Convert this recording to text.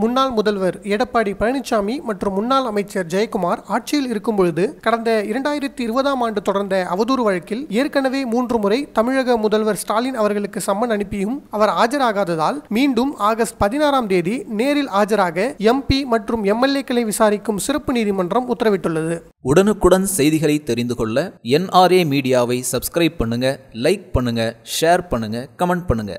முன்னாள் முதல்வர் எடப்பாடி பழனிசாமி மற்றும் முன்னாள் அமைச்சர் ஜெயக்குமார் ஆட்சியில் இருக்கும் பொழுது கடந்த இரண்டாயிரத்தி இருபதாம் ஆண்டு தொடர்ந்த அவதூறு வழக்கில் ஏற்கனவே மூன்று முறை தமிழக முதல்வர் ஸ்டாலின் அவர்களுக்கு சம்மன் அனுப்பியும் அவர் ஆஜராகாததால் மீண்டும் ஆகஸ்ட் பதினாறாம் தேதி நேரில் ஆஜராக எம்பி மற்றும் எம்எல்ஏக்களை விசாரிக்கும் சிறப்பு நீதிமன்றம் உத்தரவிட்டுள்ளது உடனுக்குடன் செய்திகளை தெரிந்து கொள்ள என்ஆர்ஏ மீடியாவை சப்ஸ்கிரைப் பண்ணுங்க லைக் பண்ணுங்க ஷேர் பண்ணுங்க கமெண்ட் பண்ணுங்க